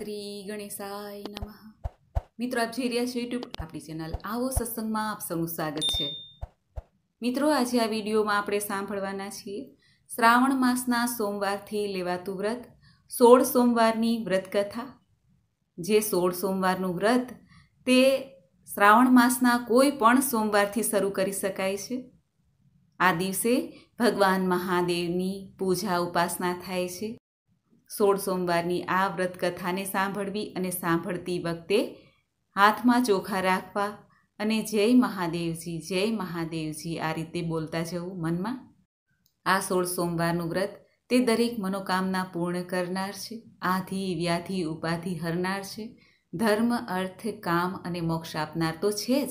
શ્રી ગણેશાય નમઃ મિત્રો આપ જોઈ રહ્યા છો યુટ્યુબ આપણી ચેનલ આવો સત્સંગમાં આપ સૌનું સ્વાગત છે મિત્રો આજે આ વિડીયોમાં આપણે સાંભળવાના છીએ શ્રાવણ માસના સોમવારથી લેવાતું વ્રત સોળ સોમવારની વ્રતકથા જે સોળ સોમવારનું વ્રત તે શ્રાવણ માસના કોઈ પણ સોમવારથી શરૂ કરી શકાય છે આ દિવસે ભગવાન મહાદેવની પૂજા ઉપાસના થાય છે સોળ સોમવારની આ વ્રત કથાને સાંભળવી અને સાંભળતી વખતે હાથમાં ચોખા રાખવા અને જય મહાદેવજી જય મહાદેવજી આ રીતે બોલતા જવું મનમાં આ સોળ સોમવારનું વ્રત તે દરેક મનોકામના પૂર્ણ કરનાર છે આધિ વ્યાધિ ઉપાધિ હરનાર છે ધર્મ અર્થ કામ અને મોક્ષ આપનાર તો છે જ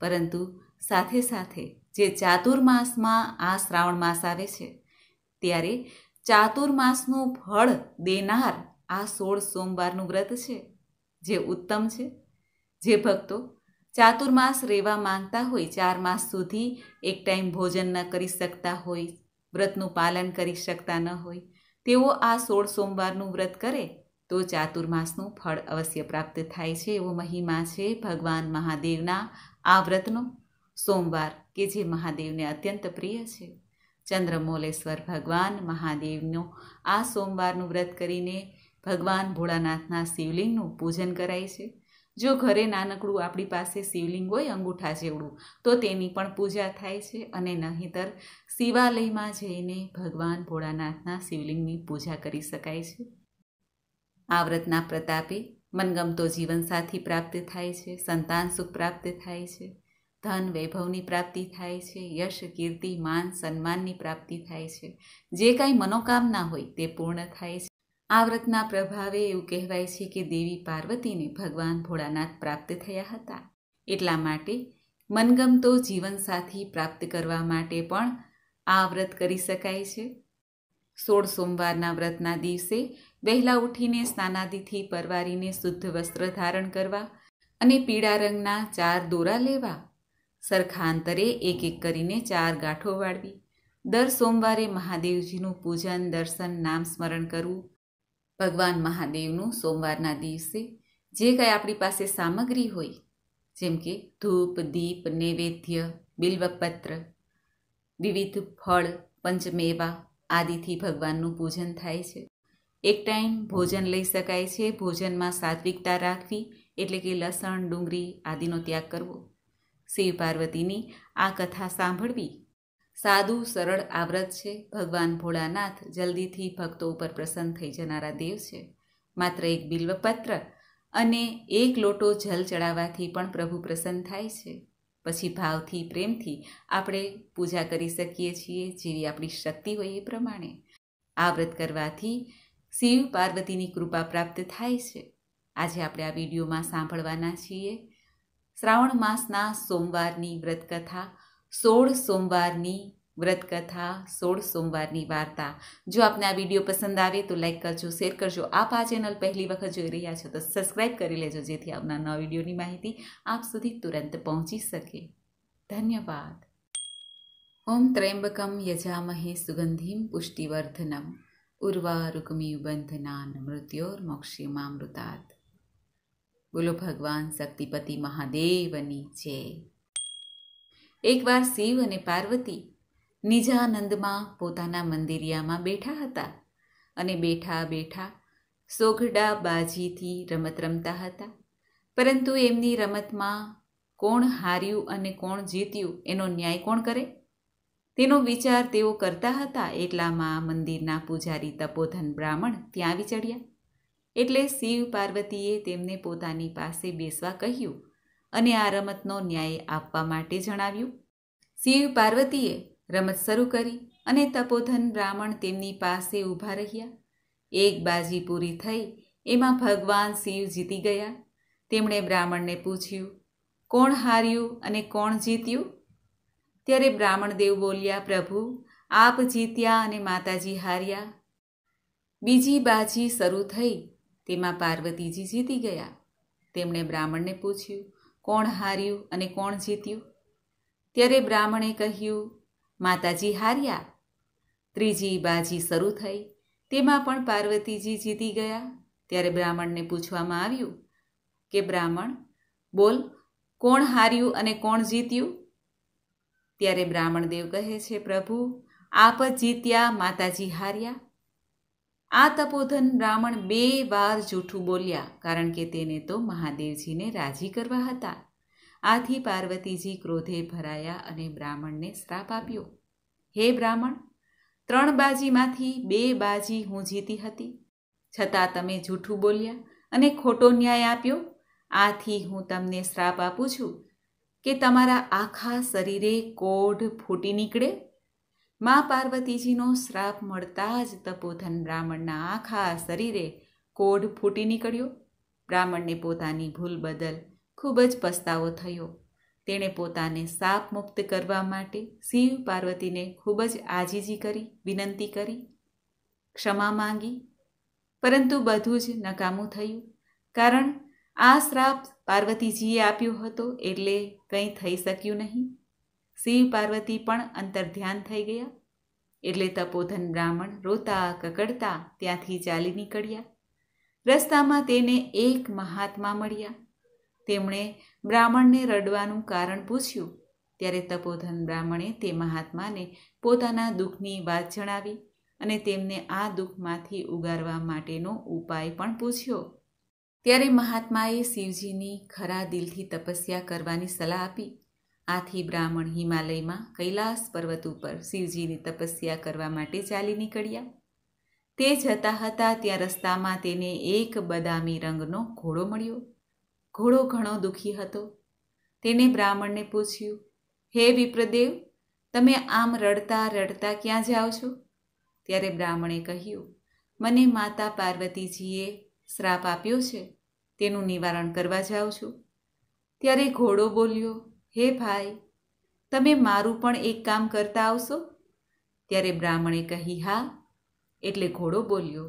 પરંતુ સાથે સાથે જે ચાતુર્માસમાં આ શ્રાવણ માસ આવે છે ત્યારે ચાતુર્માસનું ફળ દેનાર આ સોળ સોમવારનું વ્રત છે જે ઉત્તમ છે જે ભક્તો ચાતુર્માસ રહેવા માંગતા હોય ચાર માસ સુધી એક ટાઈમ ભોજન ન કરી શકતા હોય વ્રતનું પાલન કરી શકતા ન હોય તેઓ આ સોળ સોમવારનું વ્રત કરે તો ચાતુર્માસનું ફળ અવશ્ય પ્રાપ્ત થાય છે એવો મહિમા છે ભગવાન મહાદેવના આ વ્રતનો સોમવાર કે જે મહાદેવને અત્યંત પ્રિય છે ચંદ્રમોલેશ્વર ભગવાન મહાદેવનું આ સોમવારનું વ્રત કરીને ભગવાન ભોળાનાથના શિવલિંગનું પૂજન કરાય છે જો ઘરે નાનકડું આપણી પાસે શિવલિંગ હોય અંગૂઠા જેવડું તો તેની પણ પૂજા થાય છે અને નહીંતર શિવાલયમાં જઈને ભગવાન ભોળાનાથના શિવલિંગની પૂજા કરી શકાય છે આ વ્રતના પ્રતાપે મનગમતો જીવનસાથી પ્રાપ્ત થાય છે સંતાન સુખ પ્રાપ્ત થાય છે ધન વૈભવની પ્રાપ્તિ થાય છે યશ કીર્તિ માન સન્માનની પ્રાપ્તિ થાય છે જે કાંઈ મનોકામના હોય તે પૂર્ણ થાય છે આ વ્રતના પ્રભાવે એવું કહેવાય છે કે દેવી પાર્વતીને ભગવાન ભોળાનાથ પ્રાપ્ત થયા હતા એટલા માટે મનગમતો જીવનસાથી પ્રાપ્ત કરવા માટે પણ આ વ્રત કરી શકાય છે સોળ સોમવારના વ્રતના દિવસે વહેલા ઉઠીને સ્નાનાદિથી પરવારીને શુદ્ધ વસ્ત્ર ધારણ કરવા અને પીળા રંગના ચાર દોરા લેવા સરખા અંતરે એક એક કરીને ચાર ગાંઠો વાળવી દર સોમવારે મહાદેવજીનું પૂજન દર્શન નામ સ્મરણ કરવું ભગવાન મહાદેવનું સોમવારના દિવસે જે કાંઈ આપણી પાસે સામગ્રી હોય જેમ કે ધૂપ દીપ નૈવેદ્ય બિલ્વપત્ર વિવિધ ફળ પંચમેવા આદિથી ભગવાનનું પૂજન થાય છે એક ટાઈમ ભોજન લઈ શકાય છે ભોજનમાં સાત્વિકતા રાખવી એટલે કે લસણ ડુંગળી આદિનો ત્યાગ કરવો શિવ પાર્વતીની આ કથા સાંભળવી સાદું સરળ આવ્રત છે ભગવાન ભોળાનાથ જલ્દીથી ભક્તો ઉપર પ્રસન્ન થઈ જનારા દેવ છે માત્ર એક બિલ્વપત્ર અને એક લોટો જલ ચડાવવાથી પણ પ્રભુ પ્રસન્ન થાય છે પછી ભાવથી પ્રેમથી આપણે પૂજા કરી શકીએ છીએ જેવી આપણી શક્તિ હોય એ પ્રમાણે આ વ્રત કરવાથી શિવ પાર્વતીની કૃપા પ્રાપ્ત થાય છે આજે આપણે આ વિડીયોમાં સાંભળવાના છીએ શ્રાવણ માસના સોમવારની વ્રતકથા સોળ સોમવારની વ્રતકથા સોળ સોમવારની વાર્તા જો આપને આ વિડીયો પસંદ આવે તો લાઇક કરજો શેર કરજો આપ આ ચેનલ પહેલી વખત જોઈ રહ્યા છો તો સબસ્ક્રાઈબ કરી લેજો જેથી આપના નવા વિડીયોની માહિતી આપ સુધી તુરંત પહોંચી શકે ધન્યવાદ ઓમ ત્રયંબકમ યજામહે સુગંધિમ પુષ્ટિવર્ધનમ ઉર્વા ઉર્વારુકમિયુબંધનાન મૃત્યોર્મોક્ષ્યમામૃતાત બોલો ભગવાન શક્તિપતિ મહાદેવની છે એકવાર શિવ અને પાર્વતી નિજાનંદમાં પોતાના મંદિરિયામાં બેઠા હતા અને બેઠા બેઠા સોગડા બાજીથી રમત રમતા હતા પરંતુ એમની રમતમાં કોણ હાર્યું અને કોણ જીત્યું એનો ન્યાય કોણ કરે તેનો વિચાર તેઓ કરતા હતા એટલામાં મંદિરના પૂજારી તપોધન બ્રાહ્મણ ત્યાં વિચડ્યા એટલે શિવ પાર્વતીએ તેમને પોતાની પાસે બેસવા કહ્યું અને આ રમતનો ન્યાય આપવા માટે જણાવ્યું શિવ પાર્વતીએ રમત શરૂ કરી અને તપોધન બ્રાહ્મણ તેમની પાસે ઊભા રહ્યા એક બાજી પૂરી થઈ એમાં ભગવાન શિવ જીતી ગયા તેમણે બ્રાહ્મણને પૂછ્યું કોણ હાર્યું અને કોણ જીત્યું ત્યારે બ્રાહ્મણ દેવ બોલ્યા પ્રભુ આપ જીત્યા અને માતાજી હાર્યા બીજી બાજી શરૂ થઈ તેમાં પાર્વતીજી જીતી ગયા તેમણે બ્રાહ્મણને પૂછ્યું કોણ હાર્યું અને કોણ જીત્યું ત્યારે બ્રાહ્મણે કહ્યું માતાજી હાર્યા ત્રીજી બાજી શરૂ થઈ તેમાં પણ પાર્વતીજી જીતી ગયા ત્યારે બ્રાહ્મણને પૂછવામાં આવ્યું કે બ્રાહ્મણ બોલ કોણ હાર્યું અને કોણ જીત્યું ત્યારે બ્રાહ્મણ દેવ કહે છે પ્રભુ આપ જીત્યા માતાજી હાર્યા આ તપોધન બ્રાહ્મણ બે વાર જૂઠું બોલ્યા કારણ કે તેને તો મહાદેવજીને રાજી કરવા હતા આથી પાર્વતીજી ક્રોધે ભરાયા અને બ્રાહ્મણને શ્રાપ આપ્યો હે બ્રાહ્મણ ત્રણ બાજીમાંથી બે બાજી હું જીતી હતી છતાં તમે જૂઠું બોલ્યા અને ખોટો ન્યાય આપ્યો આથી હું તમને શ્રાપ આપું છું કે તમારા આખા શરીરે કોઢ ફૂટી નીકળે મા પાર્વતીજીનો શ્રાપ મળતા જ તપોધન બ્રાહ્મણના આખા શરીરે કોઢ ફૂટી નીકળ્યો બ્રાહ્મણને પોતાની ભૂલ બદલ ખૂબ જ પસ્તાવો થયો તેણે પોતાને સાપ મુક્ત કરવા માટે શિવ પાર્વતીને ખૂબ જ આજીજી કરી વિનંતી કરી ક્ષમા માંગી પરંતુ બધું જ નકામું થયું કારણ આ શ્રાપ પાર્વતીજીએ આપ્યો હતો એટલે કંઈ થઈ શક્યું નહીં શિવ પાર્વતી પણ અંતર્ધ્યાન થઈ ગયા એટલે તપોધન બ્રાહ્મણ રોતા કકડતા ત્યાંથી ચાલી નીકળ્યા રસ્તામાં તેને એક મહાત્મા મળ્યા તેમણે બ્રાહ્મણને રડવાનું કારણ પૂછ્યું ત્યારે તપોધન બ્રાહ્મણે તે મહાત્માને પોતાના દુઃખની વાત જણાવી અને તેમને આ દુઃખમાંથી ઉગારવા માટેનો ઉપાય પણ પૂછ્યો ત્યારે મહાત્માએ શિવજીની ખરા દિલથી તપસ્યા કરવાની સલાહ આપી આથી બ્રાહ્મણ હિમાલયમાં કૈલાસ પર્વત ઉપર શિવજીની તપસ્યા કરવા માટે ચાલી નીકળ્યા તે જતા હતા ત્યાં રસ્તામાં તેને એક બદામી રંગનો ઘોડો મળ્યો ઘોડો ઘણો દુઃખી હતો તેને બ્રાહ્મણને પૂછ્યું હે વિપ્રદેવ તમે આમ રડતા રડતા ક્યાં જાઓ છો ત્યારે બ્રાહ્મણે કહ્યું મને માતા પાર્વતીજીએ શ્રાપ આપ્યો છે તેનું નિવારણ કરવા જાઉં છું ત્યારે ઘોડો બોલ્યો હે ભાઈ તમે મારું પણ એક કામ કરતા આવશો ત્યારે બ્રાહ્મણે કહી હા એટલે ઘોડો બોલ્યો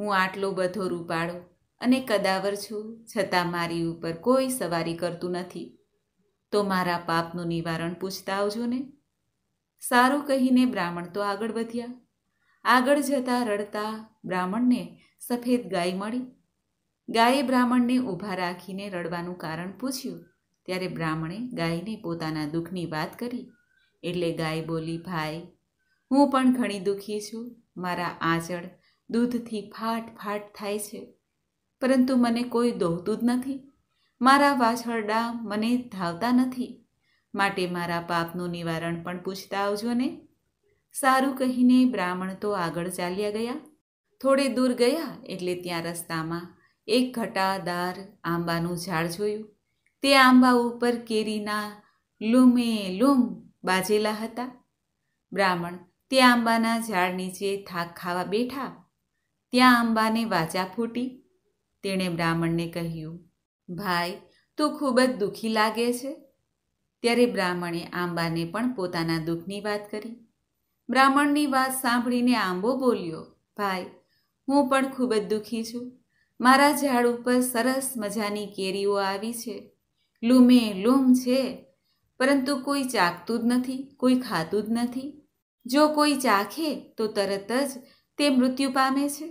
હું આટલો બધો રૂપાળો અને કદાવર છું છતાં મારી ઉપર કોઈ સવારી કરતું નથી તો મારા પાપનું નિવારણ પૂછતા આવજો ને સારું કહીને બ્રાહ્મણ તો આગળ વધ્યા આગળ જતાં રડતા બ્રાહ્મણને સફેદ ગાય મળી ગાયે બ્રાહ્મણને ઊભા રાખીને રડવાનું કારણ પૂછ્યું ત્યારે બ્રાહ્મણે ગાયને પોતાના દુઃખની વાત કરી એટલે ગાય બોલી ભાઈ હું પણ ઘણી દુઃખી છું મારા આંચળ દૂધથી ફાટ ફાટ થાય છે પરંતુ મને કોઈ દોહતું જ નથી મારા વાછળડા મને ધાવતા નથી માટે મારા પાપનું નિવારણ પણ પૂછતા આવજો ને સારું કહીને બ્રાહ્મણ તો આગળ ચાલ્યા ગયા થોડે દૂર ગયા એટલે ત્યાં રસ્તામાં એક ઘટાદાર આંબાનું ઝાડ જોયું તે આંબા ઉપર કેરીના લૂમે લૂમ બાજેલા હતા બ્રાહ્મણ તે આંબાના ઝાડ નીચે થાક ખાવા બેઠા ત્યાં આંબાને વાચા ફૂટી તેણે બ્રાહ્મણને કહ્યું ભાઈ તું ખૂબ જ દુઃખી લાગે છે ત્યારે બ્રાહ્મણે આંબાને પણ પોતાના દુઃખની વાત કરી બ્રાહ્મણની વાત સાંભળીને આંબો બોલ્યો ભાઈ હું પણ ખૂબ જ દુઃખી છું મારા ઝાડ ઉપર સરસ મજાની કેરીઓ આવી છે લૂમે લૂમ છે પરંતુ કોઈ ચાખતું જ નથી કોઈ ખાતું જ નથી જો કોઈ ચાખે તો તરત જ તે મૃત્યુ પામે છે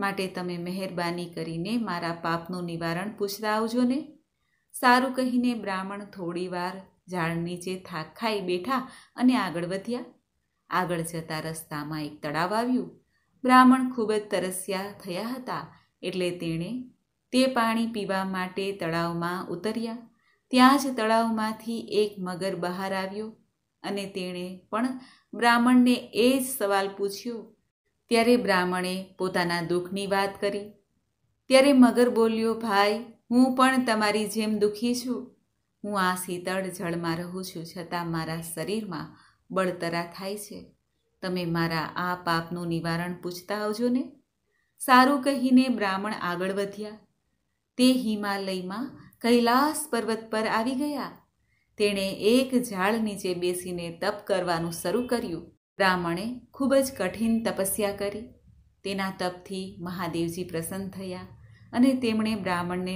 માટે તમે મહેરબાની કરીને મારા પાપનું નિવારણ પૂછતા આવજો ને સારું કહીને બ્રાહ્મણ થોડીવાર ઝાડ નીચે થાક ખાઈ બેઠા અને આગળ વધ્યા આગળ જતા રસ્તામાં એક તળાવ આવ્યું બ્રાહ્મણ ખૂબ જ તરસ્યા થયા હતા એટલે તેણે તે પાણી પીવા માટે તળાવમાં ઉતર્યા ત્યાં જ તળાવમાંથી એક મગર બહાર આવ્યો અને તેણે પણ બ્રાહ્મણને એ જ સવાલ પૂછ્યો ત્યારે બ્રાહ્મણે પોતાના દુઃખની વાત કરી ત્યારે મગર બોલ્યો ભાઈ હું પણ તમારી જેમ દુઃખી છું હું આ શીતળ જળમાં રહું છું છતાં મારા શરીરમાં બળતરા થાય છે તમે મારા આ પાપનું નિવારણ પૂછતા આવજો ને સારું કહીને બ્રાહ્મણ આગળ વધ્યા તે હિમાલયમાં કૈલાસ પર્વત પર આવી ગયા તેણે એક ઝાડ નીચે બેસીને તપ કરવાનું શરૂ કર્યું બ્રાહ્મણે ખૂબ જ કઠિન તપસ્યા કરી તેના તપથી મહાદેવજી પ્રસન્ન થયા અને તેમણે બ્રાહ્મણને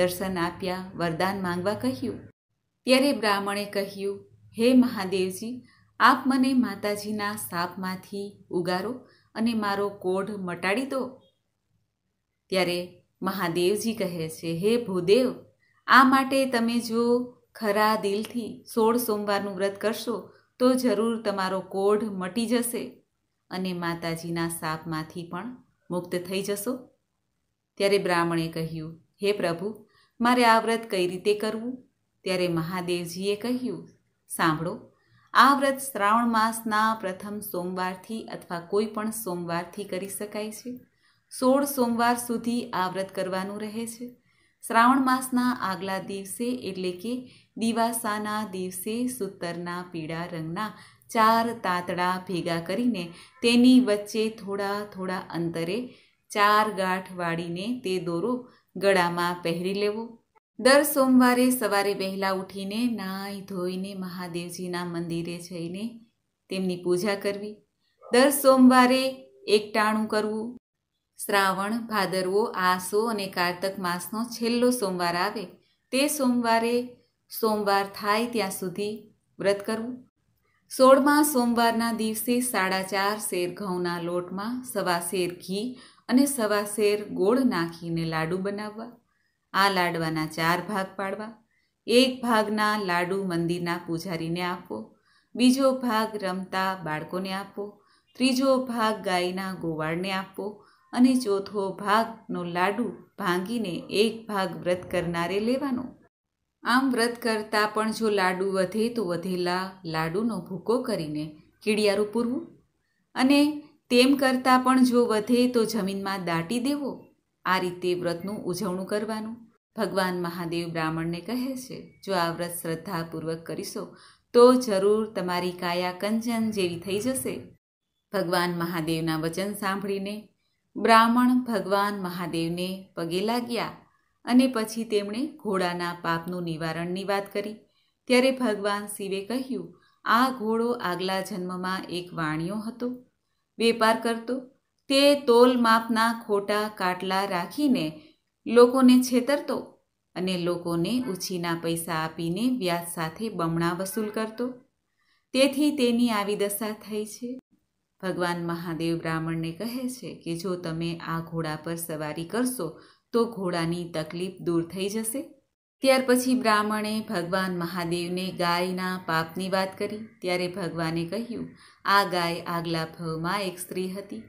દર્શન આપ્યા વરદાન માંગવા કહ્યું ત્યારે બ્રાહ્મણે કહ્યું હે મહાદેવજી આપ મને માતાજીના સાપમાંથી ઉગારો અને મારો કોઢ મટાડી દો ત્યારે મહાદેવજી કહે છે હે ભૂદેવ આ માટે તમે જો ખરા દિલથી સોળ સોમવારનું વ્રત કરશો તો જરૂર તમારો કોઢ મટી જશે અને માતાજીના શાપમાંથી પણ મુક્ત થઈ જશો ત્યારે બ્રાહ્મણે કહ્યું હે પ્રભુ મારે આ વ્રત કઈ રીતે કરવું ત્યારે મહાદેવજીએ કહ્યું સાંભળો આ વ્રત શ્રાવણ માસના પ્રથમ સોમવારથી અથવા કોઈ પણ સોમવારથી કરી શકાય છે સોળ સોમવાર સુધી આ વ્રત કરવાનું રહે છે શ્રાવણ માસના આગલા દિવસે એટલે કે દિવાસાના દિવસે સૂતરના પીળા રંગના ચાર તાતડા ભેગા કરીને તેની વચ્ચે થોડા થોડા અંતરે ચાર ગાંઠ વાળીને તે દોરો ગળામાં પહેરી લેવો દર સોમવારે સવારે વહેલા ઉઠીને નાહી ધોઈને મહાદેવજીના મંદિરે જઈને તેમની પૂજા કરવી દર સોમવારે એકટાણું કરવું શ્રાવણ ભાદરવો આસો અને કારતક માસનો છેલ્લો સોમવાર આવે તે સોમવારે સોમવાર થાય ત્યાં સુધી વ્રત કરવું સોળમા સોમવારના દિવસે સાડા ચાર શેર ઘઉંના લોટમાં સવા શેર ઘી અને સવા શેર ગોળ નાખીને લાડુ બનાવવા આ લાડવાના ચાર ભાગ પાડવા એક ભાગના લાડુ મંદિરના પૂજારીને આપો બીજો ભાગ રમતા બાળકોને આપો ત્રીજો ભાગ ગાયના ગોવાળને આપો અને ચોથો ભાગનો લાડુ ભાંગીને એક ભાગ વ્રત કરનારે લેવાનો આમ વ્રત કરતાં પણ જો લાડુ વધે તો વધેલા લાડુનો ભૂકો કરીને કીડિયારું પૂરવું અને તેમ કરતાં પણ જો વધે તો જમીનમાં દાટી દેવો આ રીતે વ્રતનું ઉજવણું કરવાનું ભગવાન મહાદેવ બ્રાહ્મણને કહે છે જો આ વ્રત શ્રદ્ધાપૂર્વક કરીશો તો જરૂર તમારી કાયા કંચન જેવી થઈ જશે ભગવાન મહાદેવના વચન સાંભળીને બ્રાહ્મણ ભગવાન મહાદેવને પગે લાગ્યા અને પછી તેમણે ઘોડાના પાપનું નિવારણની વાત કરી ત્યારે ભગવાન શિવે કહ્યું આ ઘોડો આગલા જન્મમાં એક વાણિયો હતો વેપાર કરતો તે તોલ માપના ખોટા કાટલા રાખીને લોકોને છેતરતો અને લોકોને ઉછીના પૈસા આપીને વ્યાજ સાથે બમણા વસૂલ કરતો તેથી તેની આવી દશા થઈ છે ભગવાન મહાદેવ બ્રાહ્મણને કહે છે કે જો તમે આ ઘોડા પર સવારી કરશો તો ઘોડાની તકલીફ દૂર થઈ જશે ત્યાર પછી બ્રાહ્મણે ભગવાન મહાદેવને ગાયના પાપની વાત કરી ત્યારે ભગવાને કહ્યું આ ગાય આગલા ભવમાં એક સ્ત્રી હતી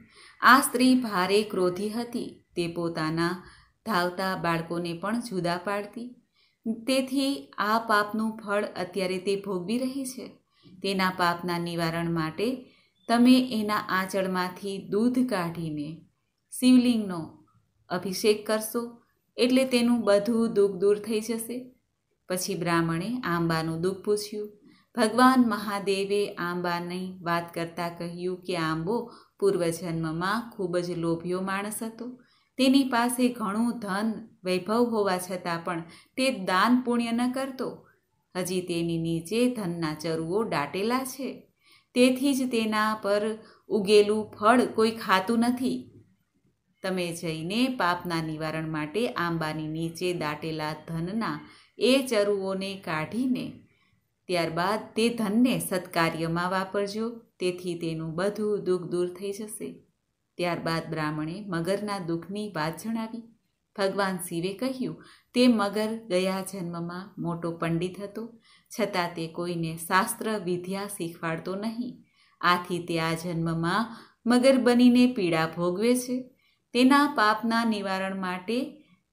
આ સ્ત્રી ભારે ક્રોધી હતી તે પોતાના ધાવતા બાળકોને પણ જુદા પાડતી તેથી આ પાપનું ફળ અત્યારે તે ભોગવી રહી છે તેના પાપના નિવારણ માટે તમે એના આંચળમાંથી દૂધ કાઢીને શિવલિંગનો અભિષેક કરશો એટલે તેનું બધું દુઃખ દૂર થઈ જશે પછી બ્રાહ્મણે આંબાનું દુઃખ પૂછ્યું ભગવાન મહાદેવે આંબાની વાત કરતાં કહ્યું કે આંબો પૂર્વજન્મમાં ખૂબ જ લોભિયો માણસ હતો તેની પાસે ઘણું ધન વૈભવ હોવા છતાં પણ તે દાન પુણ્ય ન કરતો હજી તેની નીચે ધનના ચરુઓ દાટેલા છે તેથી જ તેના પર ઉગેલું ફળ કોઈ ખાતું નથી તમે જઈને પાપના નિવારણ માટે આંબાની નીચે દાટેલા ધનના એ ચરુઓને કાઢીને ત્યારબાદ તે ધનને સત્કાર્યમાં વાપરજો તેથી તેનું બધું દુઃખ દૂર થઈ જશે ત્યારબાદ બ્રાહ્મણે મગરના દુઃખની વાત જણાવી ભગવાન શિવે કહ્યું તે મગર ગયા જન્મમાં મોટો પંડિત હતો છતાં તે કોઈને શાસ્ત્ર વિદ્યા શીખવાડતો નહીં આથી તે આ જન્મમાં મગર બનીને પીડા ભોગવે છે તેના પાપના નિવારણ માટે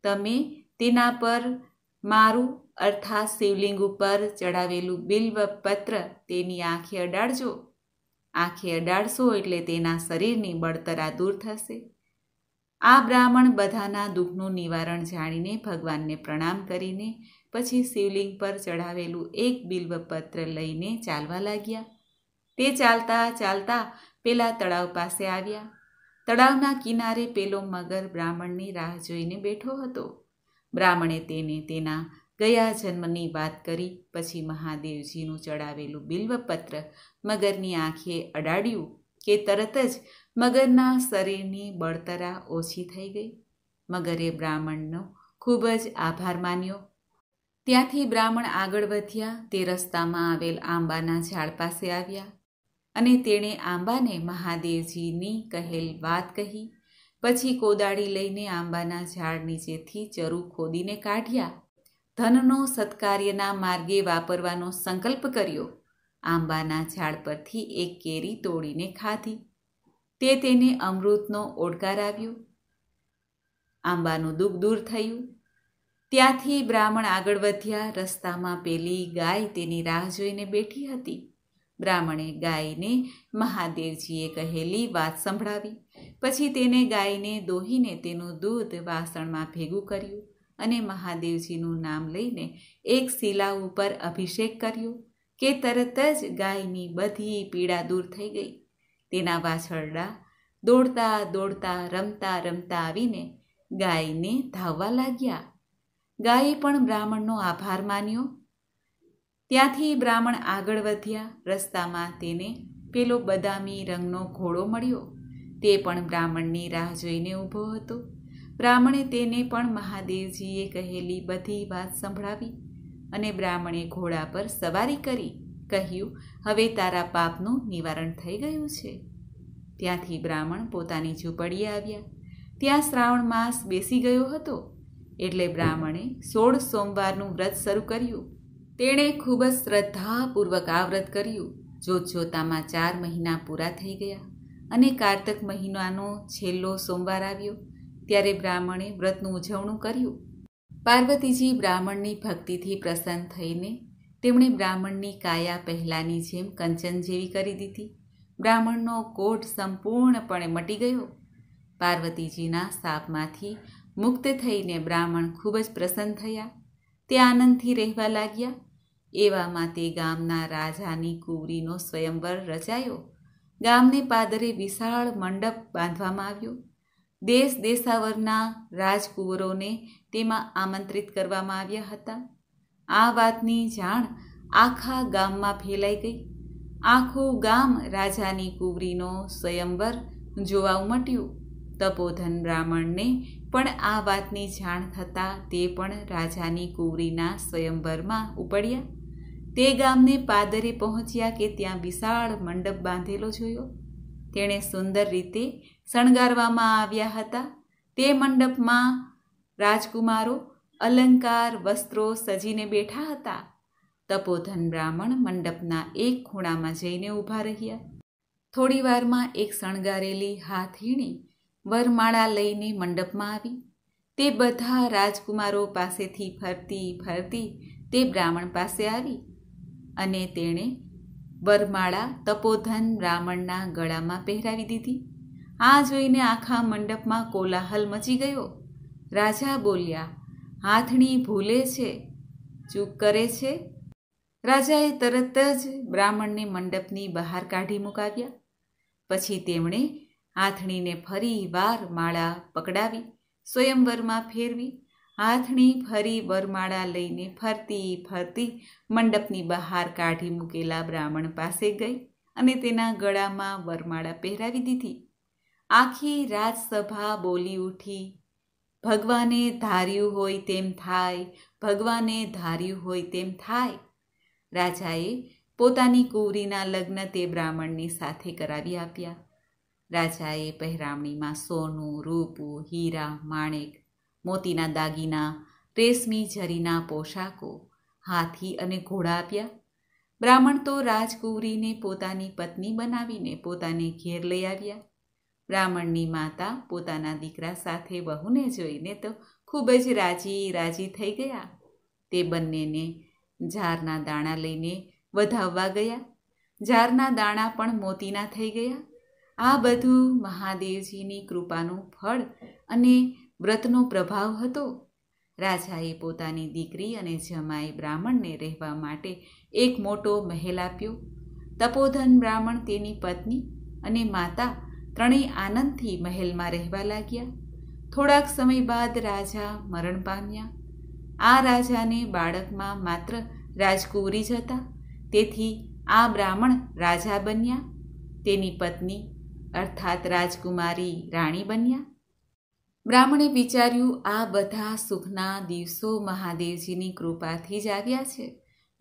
તમે તેના પર મારું અર્થાત શિવલિંગ ઉપર ચડાવેલું બિલ્વ પત્ર તેની આંખે અડાડજો આંખે અડાડશો એટલે તેના શરીરની બળતરા દૂર થશે આ બ્રાહ્મણ બધાના દુઃખનું નિવારણ જાણીને ભગવાનને પ્રણામ કરીને પછી શિવલિંગ પર ચઢાવેલું એક બિલ્વપત્ર લઈને ચાલવા લાગ્યા તે ચાલતા ચાલતા પેલા તળાવ પાસે આવ્યા તળાવના કિનારે પેલો મગર બ્રાહ્મણની રાહ જોઈને બેઠો હતો બ્રાહ્મણે તેને તેના ગયા જન્મની વાત કરી પછી મહાદેવજીનું ચડાવેલું બિલ્વપત્ર મગરની આંખે અડાડ્યું કે તરત જ મગરના શરીરની બળતરા ઓછી થઈ ગઈ મગરે બ્રાહ્મણનો ખૂબ જ આભાર માન્યો ત્યાંથી બ્રાહ્મણ આગળ વધ્યા તે રસ્તામાં આવેલ આંબાના ઝાડ પાસે આવ્યા અને તેણે આંબાને મહાદેવજીની કહેલ વાત કહી પછી કોદાળી લઈને આંબાના ઝાડ નીચેથી ચરુ ખોદીને કાઢ્યા ધનનો સત્કાર્યના માર્ગે વાપરવાનો સંકલ્પ કર્યો આંબાના ઝાડ પરથી એક કેરી તોડીને ખાધી તે તેને અમૃતનો ઓડકાર આવ્યો આંબાનું દુઃખ દૂર થયું ત્યાંથી બ્રાહ્મણ આગળ વધ્યા રસ્તામાં પેલી ગાય તેની રાહ જોઈને બેઠી હતી બ્રાહ્મણે ગાયને મહાદેવજીએ કહેલી વાત સંભળાવી પછી તેને ગાયને દોહીને તેનું દૂધ વાસણમાં ભેગું કર્યું અને મહાદેવજીનું નામ લઈને એક શિલા ઉપર અભિષેક કર્યો કે તરત જ ગાયની બધી પીડા દૂર થઈ ગઈ તેના વાછરડા દોડતા દોડતા રમતા રમતા આવીને ગાયને ધાવવા લાગ્યા ગાયે પણ બ્રાહ્મણનો આભાર માન્યો ત્યાંથી બ્રાહ્મણ આગળ વધ્યા રસ્તામાં તેને પેલો બદામી રંગનો ઘોડો મળ્યો તે પણ બ્રાહ્મણની રાહ જોઈને ઊભો હતો બ્રાહ્મણે તેને પણ મહાદેવજીએ કહેલી બધી વાત સંભળાવી અને બ્રાહ્મણે ઘોડા પર સવારી કરી કહ્યું હવે તારા પાપનું નિવારણ થઈ ગયું છે ત્યાંથી બ્રાહ્મણ પોતાની ઝૂંપડીએ આવ્યા ત્યાં શ્રાવણ માસ બેસી ગયો હતો એટલે બ્રાહ્મણે સોળ સોમવારનું વ્રત શરૂ કર્યું તેણે ખૂબ જ શ્રદ્ધાપૂર્વક આ વ્રત કર્યું જોતામાં ચાર મહિના પૂરા થઈ ગયા અને કારતક મહિનાનો છેલ્લો સોમવાર આવ્યો ત્યારે બ્રાહ્મણે વ્રતનું ઉજવણું કર્યું પાર્વતીજી બ્રાહ્મણની ભક્તિથી પ્રસન્ન થઈને તેમણે બ્રાહ્મણની કાયા પહેલાંની જેમ કંચન જેવી કરી દીધી બ્રાહ્મણનો કોટ સંપૂર્ણપણે મટી ગયો પાર્વતીજીના સાપમાંથી મુક્ત થઈને બ્રાહ્મણ ખૂબ જ પ્રસન્ન થયા તે આનંદથી રહેવા લાગ્યા એવામાં તે ગામના રાજાની કુવરીનો સ્વયંવર રચાયો ગામને પાદરે વિશાળ મંડપ બાંધવામાં આવ્યો દેશ દેશાવરના રાજકુંવરોને તેમાં આમંત્રિત કરવામાં આવ્યા હતા આ વાતની જાણ આખા ગામમાં ફેલાઈ ગઈ આખું ગામ રાજાની કુવરીનો સ્વયંવર જોવા ઉમટ્યું તપોધન બ્રાહ્મણને પણ આ વાતની જાણ થતાં તે પણ રાજાની કુવરીના સ્વયંવરમાં ઉપડ્યા તે ગામને પાદરે પહોંચ્યા કે ત્યાં વિશાળ મંડપ બાંધેલો જોયો તેણે સુંદર રીતે શણગારવામાં આવ્યા હતા તે મંડપમાં રાજકુમારો અલંકાર વસ્ત્રો સજીને બેઠા હતા તપોધન બ્રાહ્મણ મંડપના એક ખૂણામાં જઈને ઊભા રહ્યા થોડીવારમાં એક શણગારેલી હાથીણી વરમાળા લઈને મંડપમાં આવી તે બધા રાજકુમારો પાસેથી ફરતી ફરતી તે બ્રાહ્મણ પાસે આવી અને તેણે વરમાળા તપોધન બ્રાહ્મણના ગળામાં પહેરાવી દીધી આ જોઈને આખા મંડપમાં કોલાહલ મચી ગયો રાજા બોલ્યા હાથણી ભૂલે છે ચૂક કરે છે રાજાએ તરત જ બ્રાહ્મણને મંડપની બહાર કાઢી મુકાવ્યા પછી તેમણે હાથણીને ફરી વાર માળા પકડાવી સ્વયંવરમાં ફેરવી હાથણી ફરી વરમાળા લઈને ફરતી ફરતી મંડપની બહાર કાઢી મૂકેલા બ્રાહ્મણ પાસે ગઈ અને તેના ગળામાં વરમાળા પહેરાવી દીધી આખી રાજસભા બોલી ઉઠી ભગવાને ધાર્યું હોય તેમ થાય ભગવાને ધાર્યું હોય તેમ થાય રાજાએ પોતાની કુંવરીના લગ્ન તે બ્રાહ્મણની સાથે કરાવી આપ્યા રાજાએ પહેરામણીમાં સોનું રૂપું હીરા માણેક મોતીના દાગીના રેશમી જરીના પોશાકો હાથી અને ઘોડા આપ્યા બ્રાહ્મણ તો રાજકુંવરીને પોતાની પત્ની બનાવીને પોતાને ઘેર લઈ આવ્યા બ્રાહ્મણની માતા પોતાના દીકરા સાથે બહુને જોઈને તો ખૂબ જ રાજી રાજી થઈ ગયા તે બંનેને ઝારના દાણા લઈને વધાવવા ગયા ઝારના દાણા પણ મોતીના થઈ ગયા આ બધું મહાદેવજીની કૃપાનું ફળ અને વ્રતનો પ્રભાવ હતો રાજાએ પોતાની દીકરી અને જમાઈ બ્રાહ્મણને રહેવા માટે એક મોટો મહેલ આપ્યો તપોધન બ્રાહ્મણ તેની પત્ની અને માતા ત્રણેય આનંદથી મહેલમાં રહેવા લાગ્યા થોડાક સમય બાદ રાજા મરણ પામ્યા આ રાજાને બાળકમાં માત્ર રાજકુંવરી જ હતા તેથી આ બ્રાહ્મણ રાજા બન્યા તેની પત્ની અર્થાત રાજકુમારી રાણી બન્યા બ્રાહ્મણે વિચાર્યું આ બધા સુખના દિવસો મહાદેવજીની કૃપાથી જ આવ્યા છે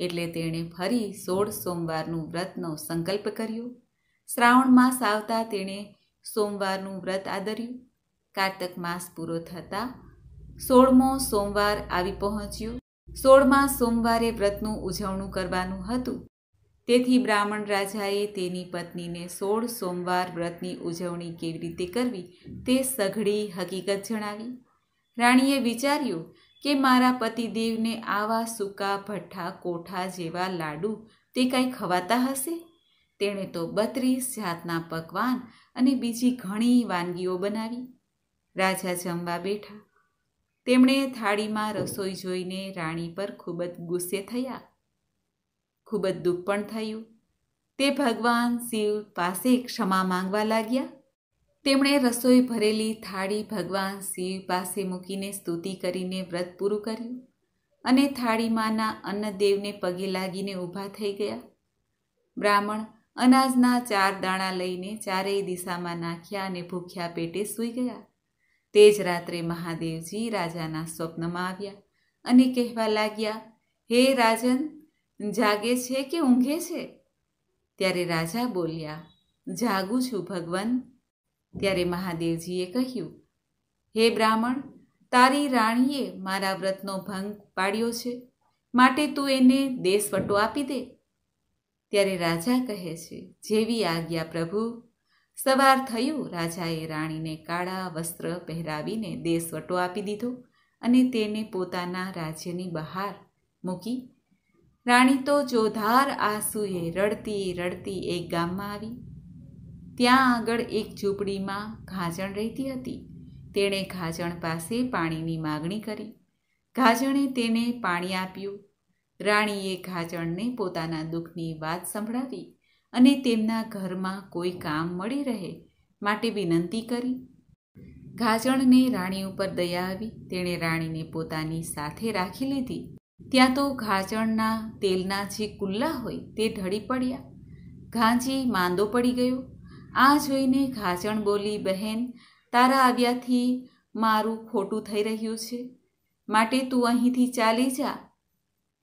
એટલે તેણે ફરી સોળ સોમવારનું વ્રતનો સંકલ્પ કર્યો શ્રાવણ માસ આવતા તેણે સોમવારનું વ્રત આદર્યું કારતક માસ પૂરો થતાં સોળમો સોમવાર આવી પહોંચ્યો સોળમા સોમવારે વ્રતનું ઉજવણું કરવાનું હતું તેથી બ્રાહ્મણ રાજાએ તેની પત્નીને સોળ સોમવાર વ્રતની ઉજવણી કેવી રીતે કરવી તે સઘળી હકીકત જણાવી રાણીએ વિચાર્યું કે મારા પતિદેવને આવા સૂકા ભઠ્ઠા કોઠા જેવા લાડુ તે કાંઈ ખવાતા હશે તેણે તો બત્રીસ જાતના પકવાન અને બીજી ઘણી વાનગીઓ બનાવી રાજા જમવા બેઠા તેમણે થાળીમાં રસોઈ જોઈને રાણી પર ખૂબ જ ગુસ્સે થયા ખૂબ જ દુઃખ પણ થયું તે ભગવાન શિવ પાસે ક્ષમા માંગવા લાગ્યા તેમણે રસોઈ ભરેલી થાળી ભગવાન શિવ પાસે મૂકીને સ્તુતિ કરીને વ્રત પૂરું કર્યું અને થાળીમાંના અન્નદેવને પગે લાગીને ઊભા થઈ ગયા બ્રાહ્મણ અનાજના ચાર દાણા લઈને ચારેય દિશામાં નાખ્યા અને ભૂખ્યા પેટે સૂઈ ગયા તે જ રાત્રે મહાદેવજી રાજાના સ્વપ્નમાં આવ્યા અને કહેવા લાગ્યા હે રાજન જાગે છે કે ઊંઘે છે ત્યારે રાજા બોલ્યા જાગું છું ભગવાન ત્યારે મહાદેવજીએ કહ્યું હે બ્રાહ્મણ તારી રાણીએ મારા વ્રતનો ભંગ પાડ્યો છે માટે તું એને દેશવટો આપી દે ત્યારે રાજા કહે છે જેવી આજ્ઞા પ્રભુ સવાર થયું રાજાએ રાણીને કાળા વસ્ત્ર પહેરાવીને દેશવટો આપી દીધો અને તેને પોતાના રાજ્યની બહાર મૂકી રાણી તો જોધાર આંસુએ રડતી રડતી એક ગામમાં આવી ત્યાં આગળ એક ઝૂંપડીમાં ઘાજણ રહેતી હતી તેણે ઘાજણ પાસે પાણીની માગણી કરી ઘાજણે તેને પાણી આપ્યું રાણીએ ઘાજણને પોતાના દુઃખની વાત સંભળાવી અને તેમના ઘરમાં કોઈ કામ મળી રહે માટે વિનંતી કરી ઘાચણને રાણી ઉપર દયા આવી તેણે રાણીને પોતાની સાથે રાખી લીધી ત્યાં તો ઘાજણના તેલના જે કુલ્લા હોય તે ઢળી પડ્યા ઘાંજી માંદો પડી ગયો આ જોઈને ઘાજણ બોલી બહેન તારા આવ્યાથી મારું ખોટું થઈ રહ્યું છે માટે તું અહીંથી ચાલી જા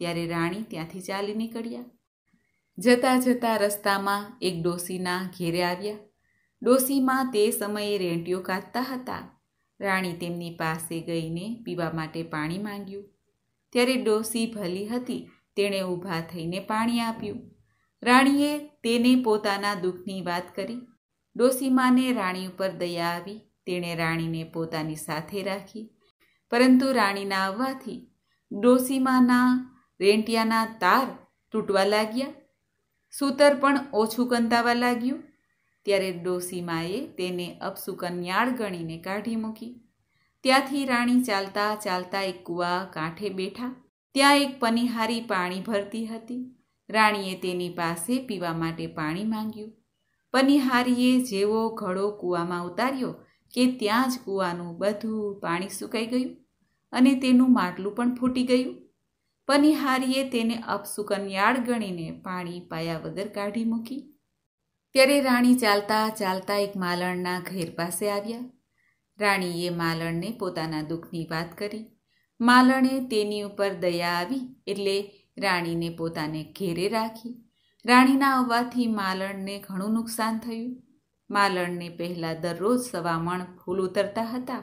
ત્યારે રાણી ત્યાંથી ચાલી નીકળ્યા જતાં જતાં રસ્તામાં એક ડોસીના ઘેરે આવ્યા ડોસીમાં તે સમયે રેંટીઓ કાઢતા હતા રાણી તેમની પાસે ગઈને પીવા માટે પાણી માંગ્યું ત્યારે ડોસી ભલી હતી તેણે ઊભા થઈને પાણી આપ્યું રાણીએ તેને પોતાના દુઃખની વાત કરી ડોસીમાને રાણી ઉપર દયા આવી તેણે રાણીને પોતાની સાથે રાખી પરંતુ રાણીના આવવાથી ડોસીમાના રેંટિયાના તાર તૂટવા લાગ્યા સૂતર પણ ઓછું કંતાવા લાગ્યું ત્યારે ડોસીમાએ તેને અપસુકન્યાળ ગણીને કાઢી મૂકી ત્યાંથી રાણી ચાલતા ચાલતા એક કૂવા કાંઠે બેઠા ત્યાં એક પનિહારી પાણી ભરતી હતી રાણીએ તેની પાસે પીવા માટે પાણી માંગ્યું પનિહારીએ જેવો ઘડો કૂવામાં ઉતાર્યો કે ત્યાં જ કૂવાનું બધું પાણી સુકાઈ ગયું અને તેનું માટલું પણ ફૂટી ગયું પનિહારીએ તેને અપસુકન્યાળ ગણીને પાણી પાયા વગર કાઢી મૂકી ત્યારે રાણી ચાલતા ચાલતા એક માલણના ઘેર પાસે આવ્યા રાણીએ માલણને પોતાના દુઃખની વાત કરી માલણે તેની ઉપર દયા આવી એટલે રાણીને પોતાને ઘેરે રાખી રાણીના આવવાથી માલણને ઘણું નુકસાન થયું માલણને પહેલાં દરરોજ સવામણ ફૂલ ઉતરતા હતા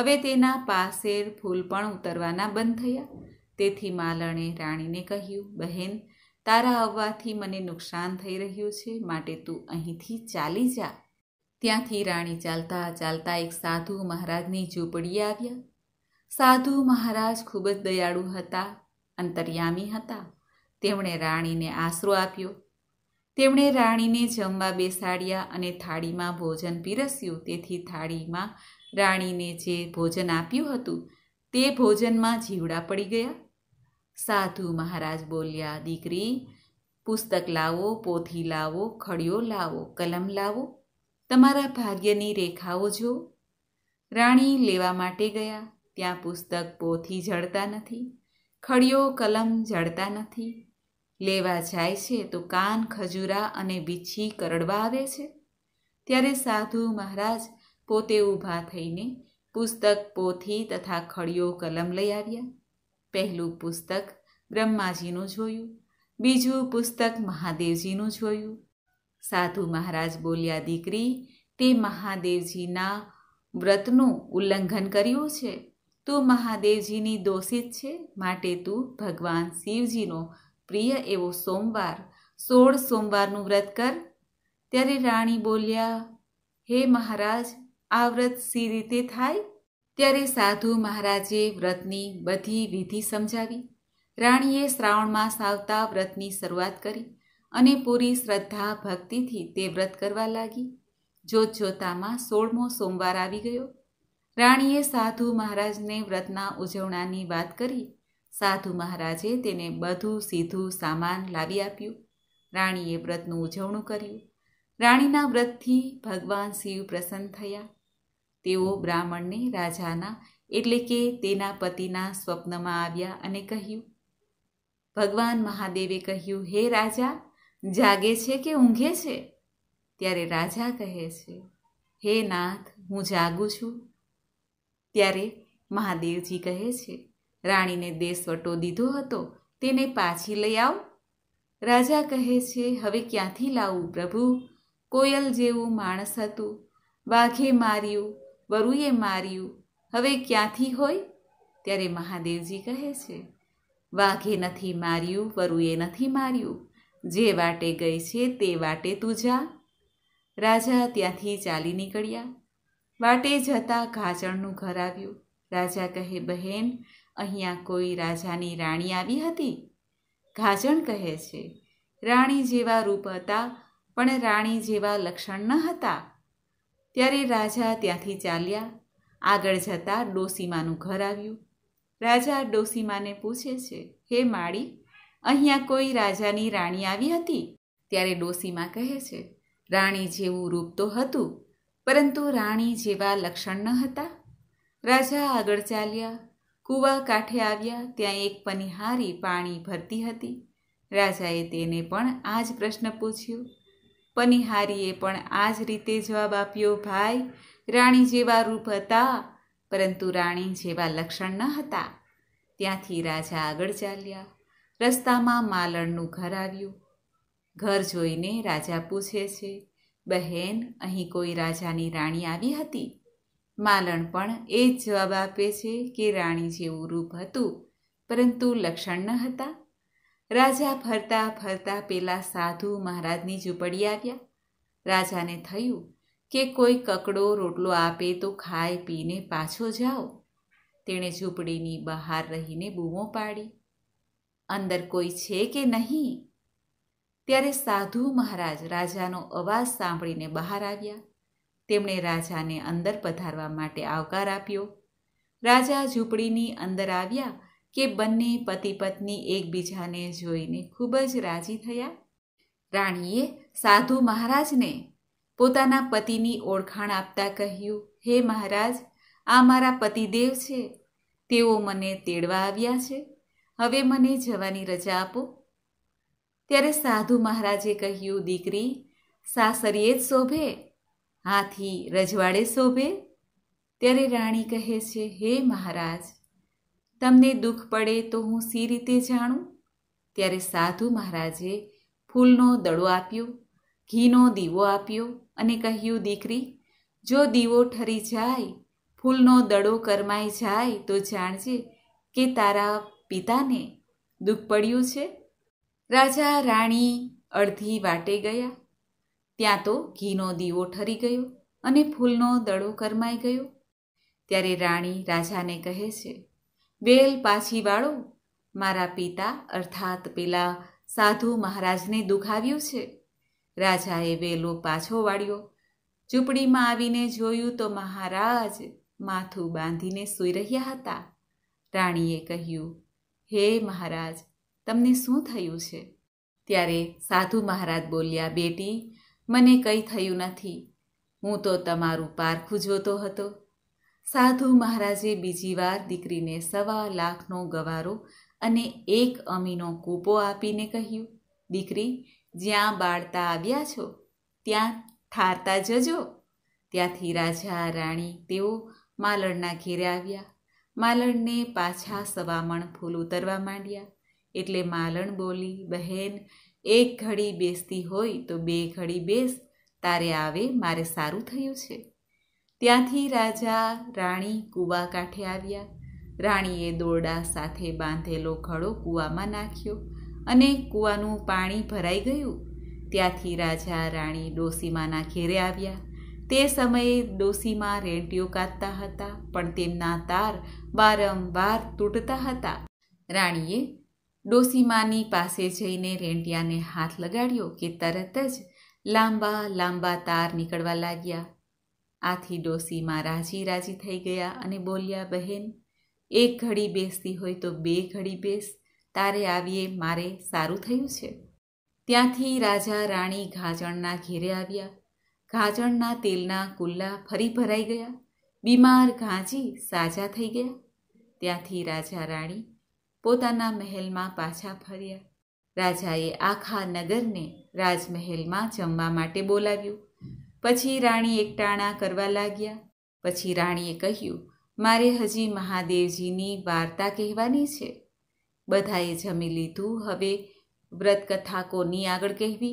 હવે તેના પાસેર ફૂલ પણ ઉતરવાના બંધ થયા તેથી માલણે રાણીને કહ્યું બહેન તારા આવવાથી મને નુકસાન થઈ રહ્યું છે માટે તું અહીંથી ચાલી જા ત્યાંથી રાણી ચાલતા ચાલતા એક સાધુ મહારાજની ઝૂંપડી આવ્યા સાધુ મહારાજ ખૂબ જ દયાળુ હતા અંતર્યામી હતા તેમણે રાણીને આશરો આપ્યો તેમણે રાણીને જમવા બેસાડ્યા અને થાળીમાં ભોજન પીરસ્યું તેથી થાળીમાં રાણીને જે ભોજન આપ્યું હતું તે ભોજનમાં જીવડા પડી ગયા સાધુ મહારાજ બોલ્યા દીકરી પુસ્તક લાવો પોથી લાવો ખડીઓ લાવો કલમ લાવો તમારા ભાગ્યની રેખાઓ જો રાણી લેવા માટે ગયા ત્યાં પુસ્તક પોથી જડતા નથી ખડીઓ કલમ જડતા નથી લેવા જાય છે તો કાન ખજૂરા અને બીછી કરડવા આવે છે ત્યારે સાધુ મહારાજ પોતે ઊભા થઈને પુસ્તક પોથી તથા ખડીઓ કલમ લઈ આવ્યા પહેલું પુસ્તક બ્રહ્માજીનું જોયું બીજું પુસ્તક મહાદેવજીનું જોયું સાધુ મહારાજ બોલ્યા દીકરી તે મહાદેવજીના વ્રતનું ઉલ્લંઘન કર્યું છે તું મહાદેવજીની દોષિત છે માટે તું ભગવાન શિવજીનો પ્રિય એવો સોમવાર સોળ સોમવારનું વ્રત કર ત્યારે રાણી બોલ્યા હે મહારાજ આ વ્રત સી રીતે થાય ત્યારે સાધુ મહારાજે વ્રતની બધી વિધિ સમજાવી રાણીએ શ્રાવણમાં સાવતા વ્રતની શરૂઆત કરી અને પૂરી શ્રદ્ધા ભક્તિથી તે વ્રત કરવા લાગી જોત જોતામાં સોળમો સોમવાર આવી ગયો રાણીએ સાધુ મહારાજને વ્રતના ઉજવણાની વાત કરી સાધુ મહારાજે તેને બધું સીધું સામાન લાવી આપ્યું રાણીએ વ્રતનું ઉજવણું કર્યું રાણીના વ્રતથી ભગવાન શિવ પ્રસન્ન થયા તેઓ બ્રાહ્મણને રાજાના એટલે કે તેના પતિના સ્વપ્નમાં આવ્યા અને કહ્યું ભગવાન મહાદેવે કહ્યું હે રાજા જાગે છે કે ઊંઘે છે ત્યારે રાજા કહે છે હે નાથ હું જાગું છું ત્યારે મહાદેવજી કહે છે રાણીને દેશવટો દીધો હતો તેને પાછી લઈ આવ રાજા કહે છે હવે ક્યાંથી લાવું પ્રભુ કોયલ જેવું માણસ હતું વાઘે માર્યું વરુએ માર્યું હવે ક્યાંથી હોય ત્યારે મહાદેવજી કહે છે વાઘે નથી માર્યું વરુએ નથી માર્યું જે વાટે ગઈ છે તે વાટે તું જા રાજા ત્યાંથી ચાલી નીકળ્યા વાટે જતા ઘાચણનું ઘર આવ્યું રાજા કહે બહેન અહીંયા કોઈ રાજાની રાણી આવી હતી ઘાજણ કહે છે રાણી જેવા રૂપ હતા પણ રાણી જેવા લક્ષણ ન હતા ત્યારે રાજા ત્યાંથી ચાલ્યા આગળ જતા ડોસીમાનું ઘર આવ્યું રાજા ડોસીમાને પૂછે છે હે માળી અહીંયા કોઈ રાજાની રાણી આવી હતી ત્યારે ડોસીમા કહે છે રાણી જેવું રૂપ તો હતું પરંતુ રાણી જેવા લક્ષણ ન હતા રાજા આગળ ચાલ્યા કૂવા કાંઠે આવ્યા ત્યાં એક પનિહારી પાણી ભરતી હતી રાજાએ તેને પણ આ જ પ્રશ્ન પૂછ્યો પનિહારીએ પણ આ જ રીતે જવાબ આપ્યો ભાઈ રાણી જેવા રૂપ હતા પરંતુ રાણી જેવા લક્ષણ ન હતા ત્યાંથી રાજા આગળ ચાલ્યા રસ્તામાં માલણનું ઘર આવ્યું ઘર જોઈને રાજા પૂછે છે બહેન અહીં કોઈ રાજાની રાણી આવી હતી માલણ પણ એ જ જવાબ આપે છે કે રાણી જેવું રૂપ હતું પરંતુ લક્ષણ ન હતા રાજા ફરતા ફરતા પેલા સાધુ મહારાજની ઝૂંપડી આવ્યા રાજાને થયું કે કોઈ કકડો રોટલો આપે તો ખાઈ પીને પાછો જાઓ તેણે ઝૂંપડીની બહાર રહીને બૂમો પાડી અંદર કોઈ છે કે નહીં ત્યારે સાધુ મહારાજ રાજાનો અવાજ સાંભળીને બહાર આવ્યા તેમણે રાજાને અંદર પધારવા માટે આવકાર આપ્યો રાજા ઝૂંપડીની અંદર આવ્યા કે બંને પતિ પત્ની એકબીજાને જોઈને ખૂબ જ રાજી થયા રાણીએ સાધુ મહારાજને પોતાના પતિની ઓળખાણ આપતા કહ્યું હે મહારાજ આ મારા પતિદેવ છે તેઓ મને તેડવા આવ્યા છે હવે મને જવાની રજા આપો ત્યારે સાધુ મહારાજે કહ્યું દીકરી સાસરીએ જ શોભે હાથી રજવાડે શોભે ત્યારે રાણી કહે છે હે મહારાજ તમને દુઃખ પડે તો હું સી રીતે જાણું ત્યારે સાધુ મહારાજે ફૂલનો દડો આપ્યો ઘીનો દીવો આપ્યો અને કહ્યું દીકરી જો દીવો ઠરી જાય ફૂલનો દડો કરમાઈ જાય તો જાણજે કે તારા પિતાને દુઃખ પડ્યું છે રાજા રાણી અડધી વાટે ગયા ત્યાં તો ઘીનો દીવો ઠરી ગયો અને ફૂલનો દડો કરમાઈ ગયો ત્યારે રાણી રાજાને કહે છે વેલ પાછી વાળો મારા પિતા અર્થાત પેલા સાધુ મહારાજને દુખાવ્યું છે રાજાએ વેલો પાછો વાળ્યો ઝૂંપડીમાં આવીને જોયું તો મહારાજ માથું બાંધીને સૂઈ રહ્યા હતા રાણીએ કહ્યું હે મહારાજ તમને શું થયું છે ત્યારે સાધુ મહારાજ બોલ્યા બેટી મને કંઈ થયું નથી હું તો તમારું પારખું જોતો હતો સાધુ મહારાજે બીજી વાર દીકરીને સવા લાખનો ગવારો અને એક અમીનો કૂપો આપીને કહ્યું દીકરી જ્યાં બાળતા આવ્યા છો ત્યાં ઠારતા જજો ત્યાંથી રાજા રાણી તેઓ માલણના ઘેરે આવ્યા માલણને પાછા સવામણ ફૂલ ઉતરવા માંડ્યા એટલે માલણ બોલી બહેન એક ઘડી બેસતી હોય તો બે ઘડી બેસ તારે આવે મારે સારું થયું છે ત્યાંથી રાજા રાણી કૂવા કાંઠે આવ્યા રાણીએ દોરડા સાથે બાંધેલો ઘડો કૂવામાં નાખ્યો અને કૂવાનું પાણી ભરાઈ ગયું ત્યાંથી રાજા રાણી ડોસીમાના ઘેરે આવ્યા તે સમયે ડોસીમાં રેડિયો કાતતા હતા પણ તેમના તાર વારંવાર તૂટતા હતા રાણીએ ડોસીમાની પાસે જઈને રેંટિયાને હાથ લગાડ્યો કે તરત જ લાંબા લાંબા તાર નીકળવા લાગ્યા આથી ડોસીમાં રાજી રાજી થઈ ગયા અને બોલ્યા બહેન એક ઘડી બેસતી હોય તો બે ઘડી બેસ તારે આવીએ મારે સારું થયું છે ત્યાંથી રાજા રાણી ઘાજણના ઘેરે આવ્યા ઘાજણના તેલના કુલ્લા ફરી ભરાઈ ગયા બીમાર ઘાંજી સાજા થઈ ગયા ત્યાંથી રાજા રાણી પોતાના મહેલમાં પાછા ફર્યા રાજાએ આખા નગરને રાજમહેલમાં જમવા માટે બોલાવ્યું પછી રાણી એકટાણા કરવા લાગ્યા પછી રાણીએ કહ્યું મારે હજી મહાદેવજીની વાર્તા કહેવાની છે બધાએ જમી લીધું હવે વ્રતકથા કોની આગળ કહેવી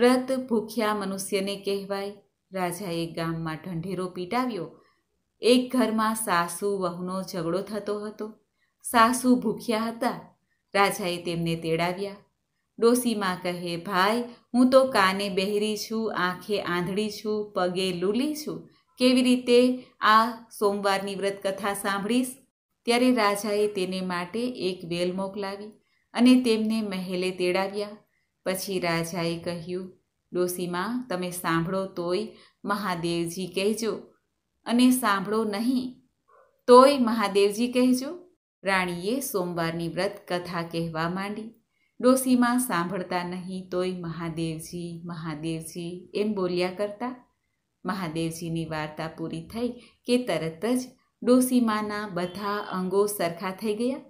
વ્રત ભૂખ્યા મનુષ્યને કહેવાય રાજાએ ગામમાં ઢંઢેરો પીટાવ્યો એક ઘરમાં સાસુ વહુનો ઝઘડો થતો હતો સાસુ ભૂખ્યા હતા રાજાએ તેમને તેડાવ્યા ડોસીમાં કહે ભાઈ હું તો કાને બહેરી છું આંખે આંધળી છું પગે લૂલી છું કેવી રીતે આ સોમવારની વ્રતકથા સાંભળીશ ત્યારે રાજાએ તેને માટે એક વેલ મોકલાવી અને તેમને મહેલે તેડાવ્યા પછી રાજાએ કહ્યું ડોસીમાં તમે સાંભળો તોય મહાદેવજી કહેજો અને સાંભળો નહીં તોય મહાદેવજી કહેજો રાણીએ સોમવારની વ્રત કથા કહેવા માંડી ડોસીમાં સાંભળતા નહીં તોય મહાદેવજી મહાદેવજી એમ બોલ્યા કરતા મહાદેવજીની વાર્તા પૂરી થઈ કે તરત જ ડોસીમાના બધા અંગો સરખા થઈ ગયા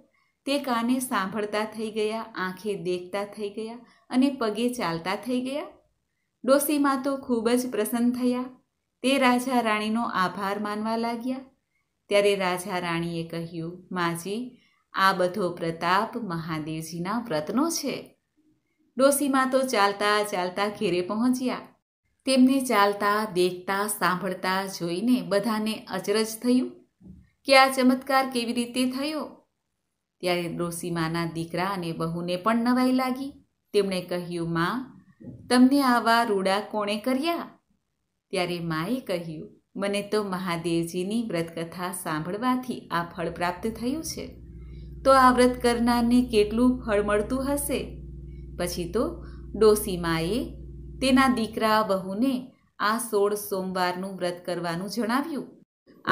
તે કાને સાંભળતા થઈ ગયા આંખે દેખતા થઈ ગયા અને પગે ચાલતા થઈ ગયા ડોસીમા તો ખૂબ જ પ્રસન્ન થયા તે રાજા રાણીનો આભાર માનવા લાગ્યા ત્યારે રાજા રાણીએ કહ્યું માજી આ બધો પ્રતાપ મહાદેવજીના વ્રતનો છે ડોસીમાં તો ચાલતા ચાલતા ઘેરે પહોંચ્યા તેમને ચાલતા દેખતા સાંભળતા જોઈને બધાને અચરજ થયું કે આ ચમત્કાર કેવી રીતે થયો ત્યારે ડોસીમાના દીકરા અને બહુને પણ નવાઈ લાગી તેમણે કહ્યું માં તમને આવા રૂડા કોણે કર્યા ત્યારે માએ કહ્યું મને તો મહાદેવજીની વ્રતકથા સાંભળવાથી આ ફળ પ્રાપ્ત થયું છે તો આ વ્રત કરનારને કેટલું ફળ મળતું હશે પછી તો ડોસી માએ તેના દીકરા બહુને આ સોળ સોમવારનું વ્રત કરવાનું જણાવ્યું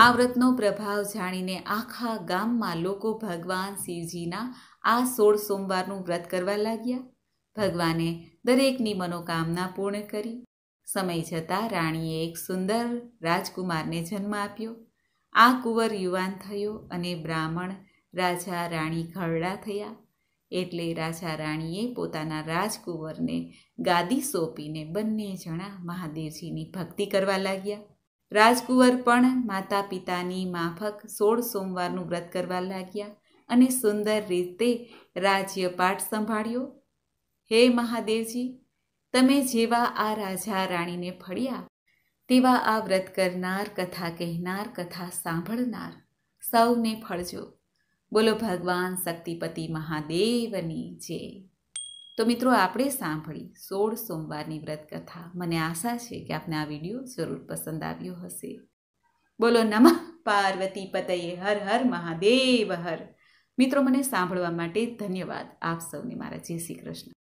આ વ્રતનો પ્રભાવ જાણીને આખા ગામમાં લોકો ભગવાન શિવજીના આ સોળ સોમવારનું વ્રત કરવા લાગ્યા ભગવાને દરેકની મનોકામના પૂર્ણ કરી સમય જતાં રાણીએ એક સુંદર રાજકુમારને જન્મ આપ્યો આ કુંવર યુવાન થયો અને બ્રાહ્મણ રાજા રાણી ઘરડા થયા એટલે રાજા રાણીએ પોતાના રાજકુંવરને ગાદી સોંપીને બંને જણા મહાદેવજીની ભક્તિ કરવા લાગ્યા રાજકુંવર પણ માતા પિતાની માફક સોળ સોમવારનું વ્રત કરવા લાગ્યા અને સુંદર રીતે રાજ્યપાઠ સંભાળ્યો હે મહાદેવજી તમે જેવા આ રાજા રાણીને ફળ્યા તેવા આ વ્રત કરનાર કથા કહેનાર કથા સાંભળનાર સૌને ફળજો બોલો ભગવાન શક્તિપતિ મહાદેવની જય તો મિત્રો આપણે સાંભળી સોળ સોમવારની વ્રત કથા મને આશા છે કે આપને આ વિડીયો જરૂર પસંદ આવ્યો હશે બોલો નમઃ પાર્વતી પતયે હર હર મહાદેવ હર મિત્રો મને સાંભળવા માટે ધન્યવાદ આપ સૌને મારા જય શ્રી કૃષ્ણ